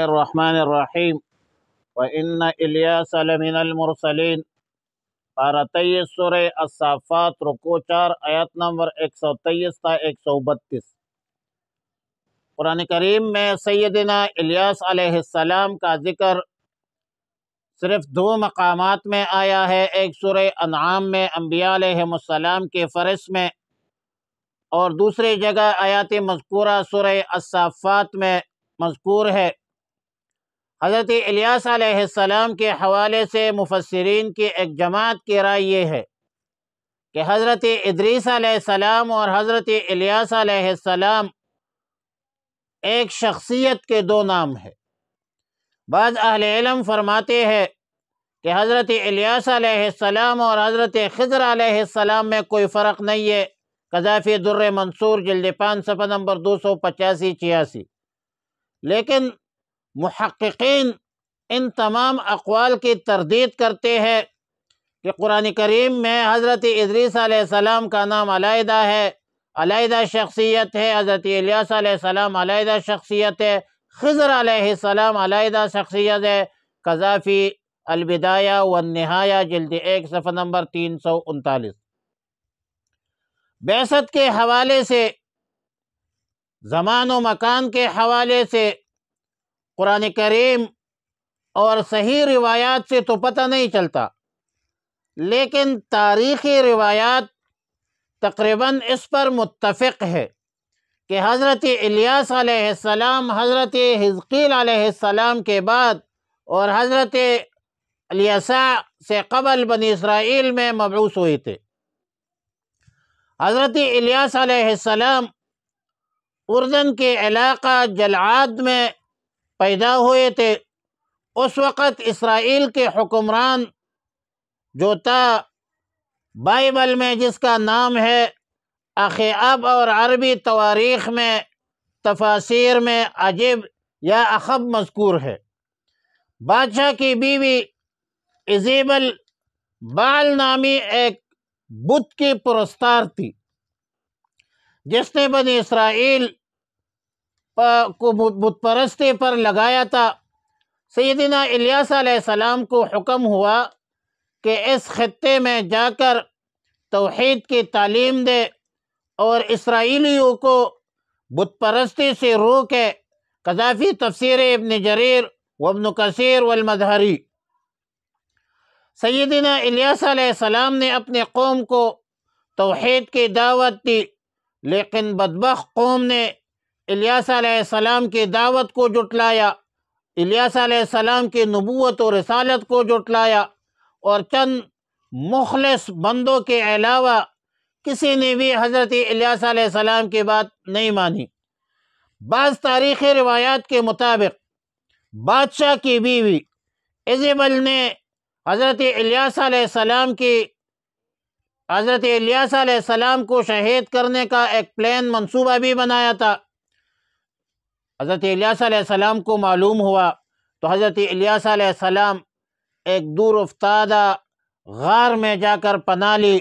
الرحمن الرحیم وََیامن المرسلیم عار سورہ الصافات رکو چار آیت نمبر ایک سو تیئیس تا ایک سو بتیس قرآن کریم میں سیدنا الیاس علیہ السلام کا ذکر صرف دو مقامات میں آیا ہے ایک سورہ انعام میں انبیاء علیہ السلام کے فرش میں اور دوسری جگہ آیات مذکورہ سورہ الصافات میں مذکور ہے حضرت الیاس علیہ السلام کے حوالے سے مفسرین کی ایک جماعت کی رائے یہ ہے کہ حضرت ادریس علیہ السلام اور حضرت الیاس علیہ السلام ایک شخصیت کے دو نام ہے بعض اہل علم فرماتے ہیں کہ حضرت الیاس علیہ السلام اور حضرت خضر علیہ السلام میں کوئی فرق نہیں ہے قذافی در منصور جلد پان صفحہ نمبر دو سو پچاسی چھیاسی لیکن محققین ان تمام اقوال کی تردید کرتے ہیں کہ قرآن کریم میں حضرت ادریس علیہ السلام کا نام علیحدہ ہے علیحدہ شخصیت ہے حضرت الیاس علیہ السلام علیحدہ شخصیت ہے خضر علیہ السلام علیحدہ شخصیت ہے قذافی البدایہ و جلد ایک صفحہ نمبر تین سو انتالیس بیست کے حوالے سے زمان و مکان کے حوالے سے قرآن کریم اور صحیح روایات سے تو پتہ نہیں چلتا لیکن تاریخی روایات تقریباً اس پر متفق ہے کہ حضرت الیاس علیہ السلام حضرت حزقیل علیہ السلام کے بعد اور حضرت الیسا سے قبل بنی اسرائیل میں مبعوث ہوئے تھے حضرت الیاس علیہ السلام اردن کے علاقہ جلعاد میں پیدا ہوئے تھے اس وقت اسرائیل کے حکمران جو تا بائبل میں جس کا نام ہے اخیاب اور عربی تواریخ میں تفاصیر میں عجب یا اخب مذکور ہے بادشاہ کی بیوی ازیبل بال نامی ایک بدھ کی پرستار تھی جس نے بنی اسرائیل کو بت پرستے پر لگایا تھا سیدنا الیاس علیہ السلام کو حکم ہوا کہ اس خطے میں جا کر توحید کی تعلیم دے اور اسرائیلیوں کو بت پرستی سے روکے قذافی تفسیر ابن جریر و ابن کثیر والمظہری سیدنا الیاس علیہ السلام نے اپنے قوم کو توحید کی دعوت دی لیکن بدبخ قوم نے الیاس علیہ السلام کی دعوت کو جٹلایا الیاس علیہ السلام کی نبوت و رسالت کو جٹلایا اور چند مخلص بندوں کے علاوہ کسی نے بھی حضرت الیاس علیہ السلام کی بات نہیں مانی بعض تاریخ روایات کے مطابق بادشاہ کی بیوی ایزیبل نے حضرت الیاس علیہ السلام کی حضرت الیاس علیہ السلام کو شہید کرنے کا ایک پلین منصوبہ بھی بنایا تھا حضرت علیہ وسلم کو معلوم ہوا تو حضرت اللہ وسلم ایک دور افتادہ غار میں جا کر پناہ لی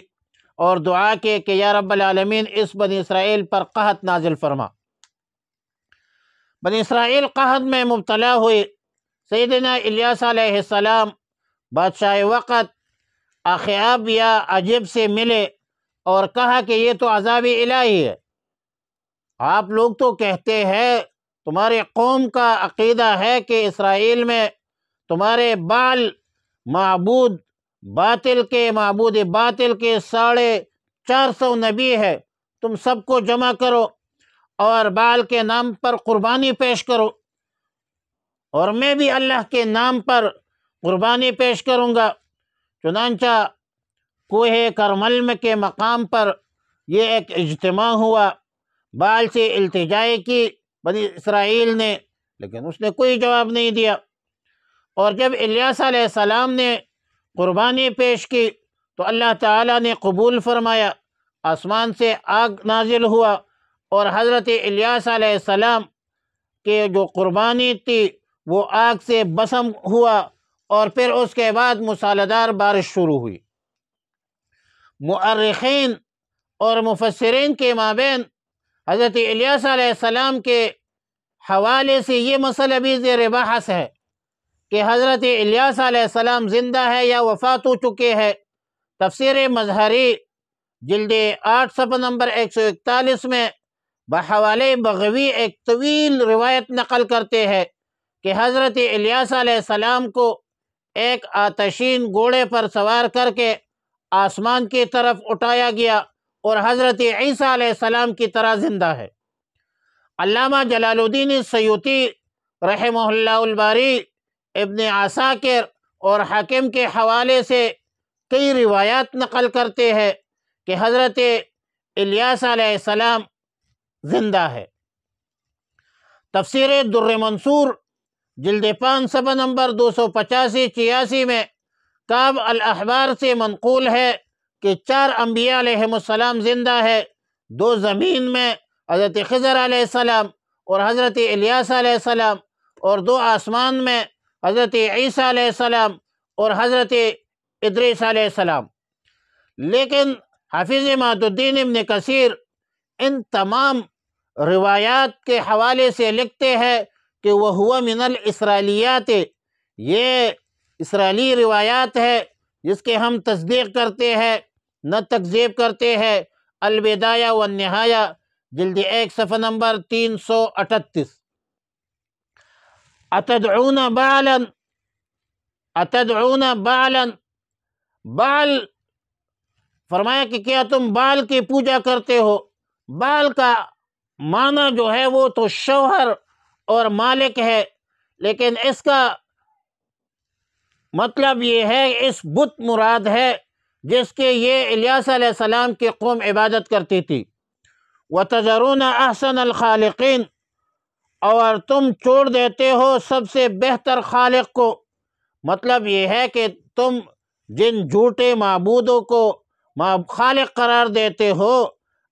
اور دعا کے کہ یا رب العالمین اس بنی اسرائیل پر قحط نازل فرما اسرائیل قحط میں مبتلا ہوئی الیاس اللہ السلام بادشاہ وقت اخیاب یا عجب سے ملے اور کہا کہ یہ تو عذابی الہی ہے آپ لوگ تو کہتے ہیں تمہارے قوم کا عقیدہ ہے کہ اسرائیل میں تمہارے بال معبود باطل کے معبود باطل کے ساڑھے چار سو نبی ہے تم سب کو جمع کرو اور بال کے نام پر قربانی پیش کرو اور میں بھی اللہ کے نام پر قربانی پیش کروں گا چنانچہ کوہ کرملم کے مقام پر یہ ایک اجتماع ہوا بال سے التجائے کی بنی اسرائیل نے لیکن اس نے کوئی جواب نہیں دیا اور جب الیاس علیہ السلام نے قربانی پیش کی تو اللہ تعالیٰ نے قبول فرمایا آسمان سے آگ نازل ہوا اور حضرت الیاس علیہ السلام کے جو قربانی تھی وہ آگ سے بسم ہوا اور پھر اس کے بعد مسالدار بارش شروع ہوئی مؤرخین اور مفسرین کے مابین حضرت علیہ السلام کے حوالے سے یہ مسئلہ بھی زیر بحث ہے کہ حضرت علیہ السلام زندہ ہے یا وفات ہو چکے ہیں تفسیر مظہری جلد آٹھ سب نمبر ایک سو اکتالیس میں بحوالے بغوی ایک طویل روایت نقل کرتے ہیں کہ حضرت علیہ السلام کو ایک آتشین گھوڑے پر سوار کر کے آسمان کی طرف اٹھایا گیا اور حضرت عیسیٰ علیہ السلام کی طرح زندہ ہے علامہ جلال الدین سیوتی رحمہ اللہ الباری ابن عساکر اور حاکم کے حوالے سے کئی روایات نقل کرتے ہیں کہ حضرت الیاس علیہ السلام زندہ ہے تفسیر در منصور جلد پان سبہ نمبر دو سو پچاسی چھیاسی میں کعب الاحبار سے منقول ہے کہ چار انبیاء علیہم السلام زندہ ہے دو زمین میں حضرت خضر علیہ السلام اور حضرت الیاس علیہ السلام اور دو آسمان میں حضرت عیسیٰ علیہ السلام اور حضرت ادریس علیہ السلام لیکن حفیظ محدود الدین ابن کثیر ان تمام روایات کے حوالے سے لکھتے ہیں کہ وہ ہو من الاسرائیلیات یہ اسرائیلی روایات ہے جس کے ہم تصدیق کرتے ہیں نہ تکذیب کرتے ہیں البدایا و نہایا جلد ایک صفحہ نمبر تین سو اٹھتیس اتدعون بعلا اتدعون بعلا بعل بال فرمایا کہ کیا تم بال کی پوجا کرتے ہو بال کا معنی جو ہے وہ تو شوہر اور مالک ہے لیکن اس کا مطلب یہ ہے اس بت مراد ہے جس کے یہ الیاس علیہ السلام کی قوم عبادت کرتی تھی وَتَجَرُونَ أَحْسَنَ احسن الخالقین اور تم چھوڑ دیتے ہو سب سے بہتر خالق کو مطلب یہ ہے کہ تم جن جھوٹے معبودوں کو خالق قرار دیتے ہو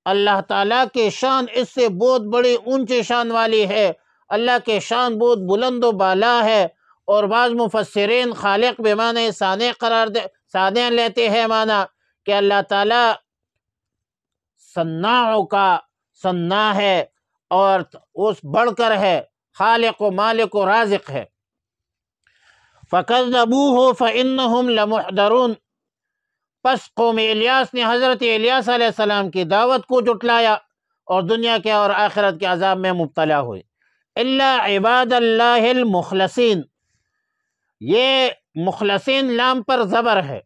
اللہ تعالیٰ کی شان اس سے بہت بڑی اونچی شان والی ہے اللہ کے شان بہت بلند و بالا ہے اور بعض مفسرین خالق بمانے سانے قرار قرار دے سادیاں لیتے ہیں مانا کہ اللہ تعالی کا سنا ہے اور اس بڑھ کر ہے خالق و مالک و رازق ہے لَمُحْدَرُونَ پس قوم الیاس نے حضرت الیاس علیہ السلام کی دعوت کو جٹلایا اور دنیا کے اور آخرت کے عذاب میں مبتلا ہوئے اللہ عباد اللہ المخلصین یہ مخلصین لام پر زبر ہے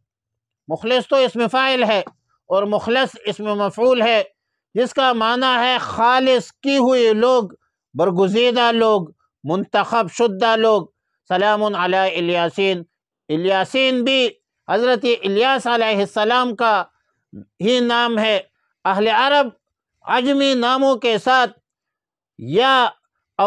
مخلص تو اسم فائل ہے اور مخلص اسم مفعول ہے جس کا معنی ہے خالص کی ہوئی لوگ برگزیدہ لوگ منتخب شدہ لوگ سلام علی الیاسین الیاسین بھی حضرت الیاس علیہ السلام کا ہی نام ہے اہل عرب عجمی ناموں کے ساتھ یا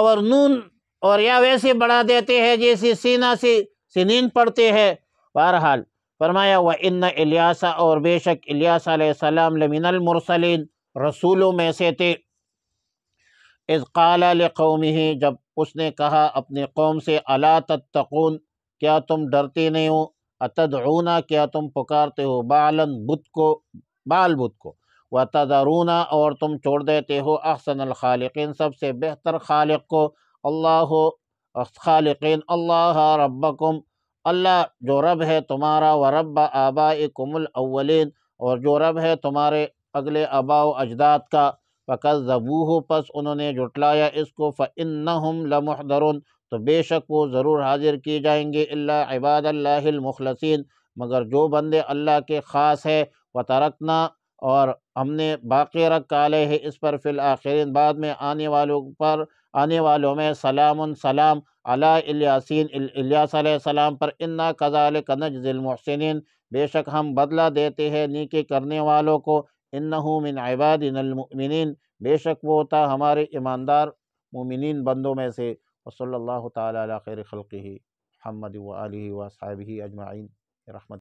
اور نون اور یا ویسے بڑھا دیتے ہیں جیسی سینہ سی سنین پڑھتے ہیں بہرحال فرمایا و ان الاسا اور بے شک الیاس علیہ السلام لمن المرسلین رسولوں میں سے تھے اذ قال لقومه جب اس نے کہا اپنے قوم سے الا تتقون کیا تم ڈرتے نہیں ہو اتدعونا کیا تم پکارتے ہو بالن بت کو بال بت کو و اور تم چھوڑ دیتے ہو احسن الخالقین سب سے بہتر خالق کو اللہ خالقین اللہ ربکم اللہ جو رب ہے تمہارا و رب آبائکم الاولین اور جو رب ہے تمہارے اگلے آباء و اجداد کا فقط ذبو پس انہوں نے جھٹلایا اس کو فَإِنَّهُمْ لَمُحْدَرُونَ تو بے شک وہ ضرور حاضر کی جائیں گے اللہ عباد اللہ المخلصین مگر جو بندے اللہ کے خاص ہے وہ ترکنا اور ہم نے باقی رکھ کالے ہے اس پر فی الآخرین بعد میں آنے والوں پر آنے والوں میں سلام سلام علیہ الیاسین الیاس علیہ السلام پر انہا کذالک نجز المحسنین بے شک ہم بدلہ دیتے ہیں نیکی کرنے والوں کو انہو من عبادنا المؤمنین بے شک وہ تا ہمارے مؤمنین بندوں میں سے وصل اللہ تعال عرخلق حمد علیہ و صاحب ہی اجمعین رحمت